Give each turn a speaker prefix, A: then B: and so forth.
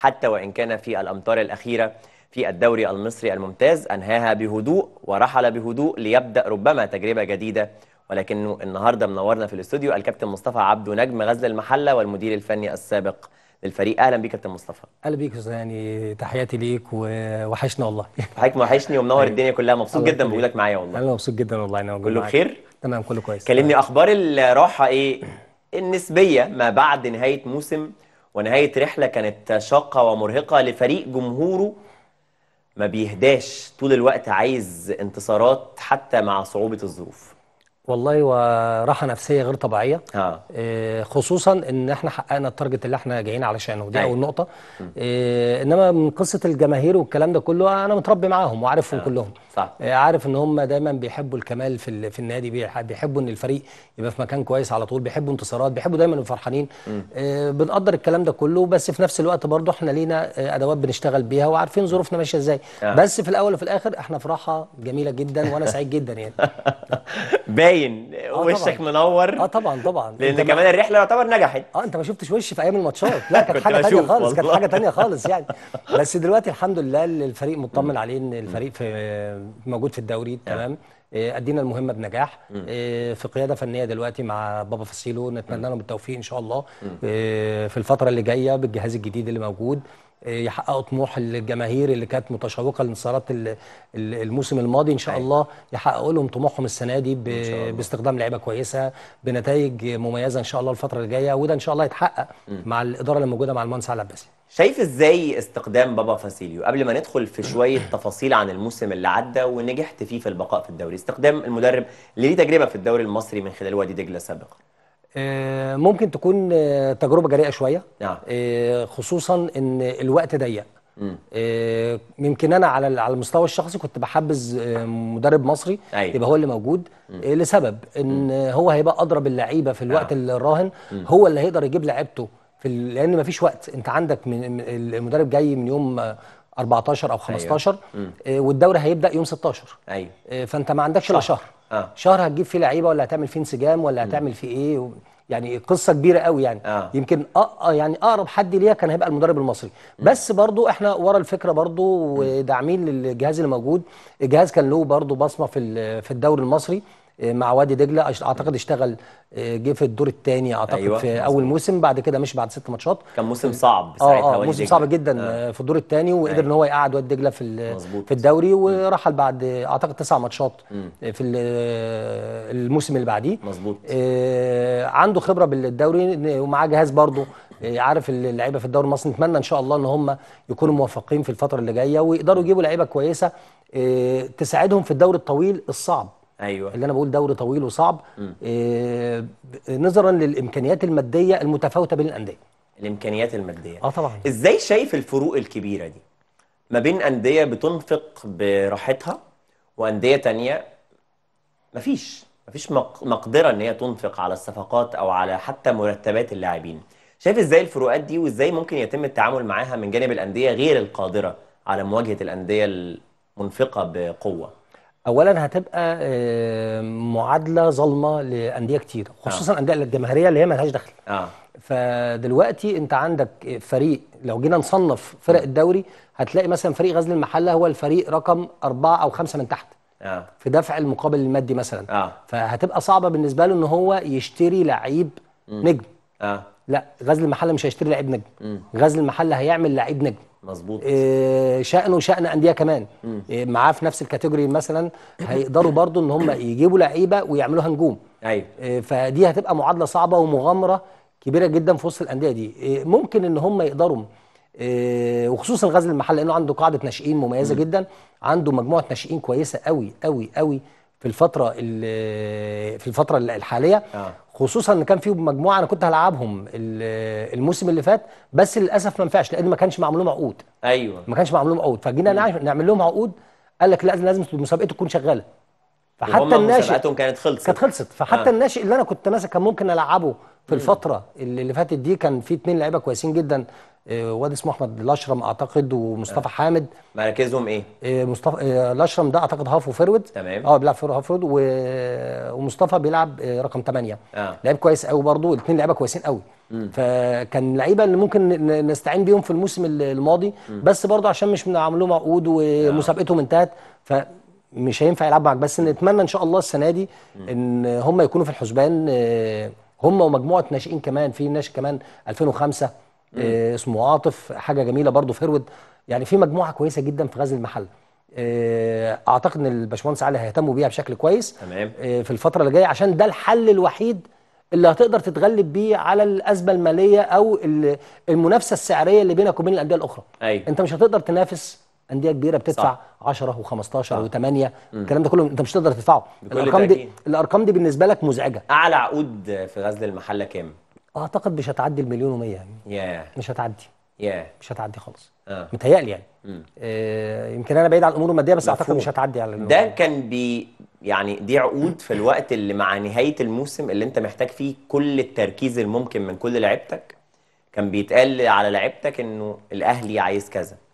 A: حتى وإن كان في الأمطار الأخيرة في الدوري المصري الممتاز أنهاها بهدوء ورحل بهدوء ليبدأ ربما تجربة جديدة ولكنه النهاردة منورنا في الاستوديو الكابتن مصطفى عبده نجم غزل المحلة والمدير الفني السابق للفريق اهلا بيك كابتن مصطفى
B: اهلا بيك استاذ يعني تحياتي ليك ووحشنا والله حضرتك وحشني ومنور أيوه. الدنيا
A: كلها مبسوط جدا بوجودك معايا والله
B: انا مبسوط جدا والله انا كله بخير تمام كله كويس كلمني
A: اخبار الراحه ايه النسبيه ما بعد نهايه موسم ونهاية رحلة كانت شاقة ومرهقة لفريق جمهوره ما بيهداش طول الوقت عايز انتصارات حتى مع صعوبة الظروف
B: والله وراحه نفسيه غير طبيعيه آه. آه. خصوصا ان احنا حققنا التارجت اللي احنا جايين علشانه دي أيوة. اول نقطه آه انما من قصه الجماهير والكلام ده كله انا متربي معاهم وعارفهم آه. كلهم صح آه عارف ان هم دايما بيحبوا الكمال في في النادي بيحبوا ان الفريق يبقى في مكان كويس على طول بيحبوا انتصارات بيحبوا دايما يبقوا فرحانين آه بنقدر الكلام ده كله بس في نفس الوقت برضه احنا لينا آه ادوات بنشتغل بيها وعارفين ظروفنا ماشيه ازاي آه. بس في الاول وفي الاخر احنا في راحه جميله جدا وانا سعيد جدا يعني
A: باين باين آه وشك
B: منور اه طبعا طبعا لان كمان الرحله يعتبر نجحت اه انت ما شفتش وشي في ايام الماتشات لا كانت حاجه ثانيه خالص كانت حاجه ثانيه خالص يعني بس دلوقتي الحمد لله الفريق مطمن عليه ان الفريق في موجود في الدوري تمام آه، ادينا المهمه بنجاح آه، في قياده فنيه دلوقتي مع بابا فاسيلو نتمنى لهم التوفيق ان شاء الله آه، في الفتره اللي جايه بالجهاز الجديد اللي موجود يحققوا طموح الجماهير اللي كانت متشوقه لانتصارات الموسم الماضي ان شاء أيوة. الله يحققوا لهم طموحهم السنه دي باستخدام لعيبه كويسه بنتائج مميزه ان شاء الله الفتره الجايه وده ان شاء الله يتحقق مع الاداره اللي موجوده مع المهندس علي العباسي شايف
A: ازاي استخدام بابا فاسيليو قبل ما ندخل في شويه تفاصيل عن الموسم اللي عدى ونجحت فيه في البقاء في الدوري استخدام المدرب اللي ليه تجربه في الدوري المصري من خلال وادي دجله سابقا
B: آه، ممكن تكون آه، تجربه جريئه شويه نعم. آه، خصوصا ان الوقت ضيق يمكن انا على على المستوى الشخصي كنت بحبذ مدرب مصري أيوة. يبقى هو اللي موجود لسبب ان هو هيبقى اضرب اللعيبه في الوقت نعم. الراهن هو اللي هيقدر يجيب لعيبته في لان مفيش وقت انت عندك من المدرب جاي من يوم 14 آه، او 15 أيوة. آه، والدوري هيبدا يوم 16 ايوه آه، فانت ما عندكش الا شهر آه. شهر هتجيب فيه لعيبه ولا هتعمل فيه انسجام ولا هتعمل فيه ايه و... يعني قصه كبيره قوي يعني آه. يمكن أه يعني اقرب حد ليها كان هيبقى المدرب المصري مم. بس برضو احنا ورا الفكره برضو وداعمين للجهاز اللي موجود الجهاز كان له برضو بصمه في في الدوري المصري مع وادي دجله اعتقد اشتغل آه، جه في الدور الثاني اعتقد أيوة. في اول موسم بعد كده مش بعد ست ماتشات
A: كان موسم صعب آه، ساعتها اه, آه موسم صعب
B: جدا آه. آه، في الدور الثاني وقدر أيوة. ان هو يقعد وادي دجله في مزبوط. في الدوري ورحل بعد اعتقد تسع ماتشات في الموسم اللي بعديه مظبوط آه عنده خبره بالدوري ومعاه جهاز برضه عارف اللعيبه في الدوري المصري نتمنى ان شاء الله ان هم يكونوا موفقين في الفتره اللي جايه ويقدروا يجيبوا لعيبه كويسه تساعدهم في الدوري الطويل الصعب ايوه اللي انا بقول دوري طويل وصعب آه نظرا للامكانيات الماديه المتفاوته بين الانديه
A: الامكانيات الماديه
B: اه طبعا ازاي شايف
A: الفروق الكبيره دي ما بين انديه بتنفق براحتها وانديه تانية مفيش مفيش مقدره ان هي تنفق على الصفقات او على حتى مرتبات اللاعبين شايف ازاي الفروقات دي وازاي ممكن يتم التعامل معاها من جانب الانديه غير القادره على مواجهه الانديه المنفقه بقوه
B: اولا هتبقى آه، معادله ظالمه لانديه كتير خصوصا الانديه آه. الجماهيريه اللي هي مالهاش دخل اه فدلوقتي انت عندك فريق لو جينا نصنف فرق آه. الدوري هتلاقي مثلا فريق غزل المحله هو الفريق رقم أربعة او خمسة من تحت آه. في دفع المقابل المادي مثلا آه. فهتبقى صعبه بالنسبه له ان هو يشتري لعيب نجم آه. لا غزل المحله مش هيشتري لعيب نجم م. غزل المحله هيعمل لعيب نجم مظبوط آه، شأنه شأن أندية كمان آه، معاه في نفس الكاتيجوري مثلا هيقدروا برضو إن هم يجيبوا لعيبة ويعملوها نجوم أيوه آه، فدي هتبقى معادلة صعبة ومغامرة كبيرة جدا في وسط الأندية دي ممكن إن هم يقدروا وخصوصا غزل المحل لانه عنده قاعده ناشئين مميزه جدا عنده مجموعه ناشئين كويسه قوي قوي قوي في الفتره في الفتره الحاليه آه. خصوصا ان كان في مجموعه انا كنت هلعبهم الموسم اللي فات بس للاسف ما نفعش لان ما كانش معمول لهم عقود ايوه ما كانش معمول لهم عقود فجينا نعمل لهم عقود قال لك لا لازم مسابقته تكون شغاله فحتى الناشئ كانت خلصت كانت خلصت فحتى آه. الناشئ اللي انا كنت ماسك كان ممكن العبه في الفتره اللي فاتت دي كان في اثنين لعيبه كويسين جدا آه، واد اسمه احمد الاشرم اعتقد ومصطفى آه. حامد
A: مراكزهم ايه؟
B: آه، مصطفى الاشرم ده اعتقد هاف وفرود تمام اه بيلعب هاف فيرود ومصطفى بيلعب رقم 8 آه. لعيب كويس قوي برضه الاثنين لعيبه كويسين قوي مم. فكان لعيبه اللي ممكن نستعين بيهم في الموسم الماضي مم. بس برضه عشان مش عاملين لهم عقود ومسابقتهم انتهت ف مش هينفع يلعب معاك بس نتمنى ان شاء الله السنه دي ان هم يكونوا في الحسبان هم ومجموعه ناشئين كمان في ناشئ كمان 2005 آه، اسمه عاطف حاجه جميله برضو فرود يعني في مجموعه كويسه جدا في غزل المحل آه، اعتقد ان الباشمهندس علي هيهتموا بيها بشكل كويس تمام آه، في الفتره اللي جايه عشان ده الحل الوحيد اللي هتقدر تتغلب بيه على الازمه الماليه او المنافسه السعريه اللي بينك وبين الانديه الاخرى أيوة. انت مش هتقدر تنافس انديه كبيره بتدفع 10 و15 و8 الكلام ده كله انت مش هتقدر تدفعه الارقام دي الارقام دي بالنسبه لك مزعجه
A: اعلى عقود في غزل المحله كام
B: اعتقد مش هتعدي المليون و100 يعني yeah. مش هتعدي yeah. مش هتعدي خالص uh. متهيألي يعني mm. آه يمكن انا بعيد عن الامور الماديه بس اعتقد مش هتعدي على المليون.
A: ده كان بي يعني دي عقود في الوقت اللي مع نهايه الموسم اللي انت محتاج فيه كل التركيز الممكن من كل لعيبتك كان بيتقال على لعيبتك انه الاهلي عايز كذا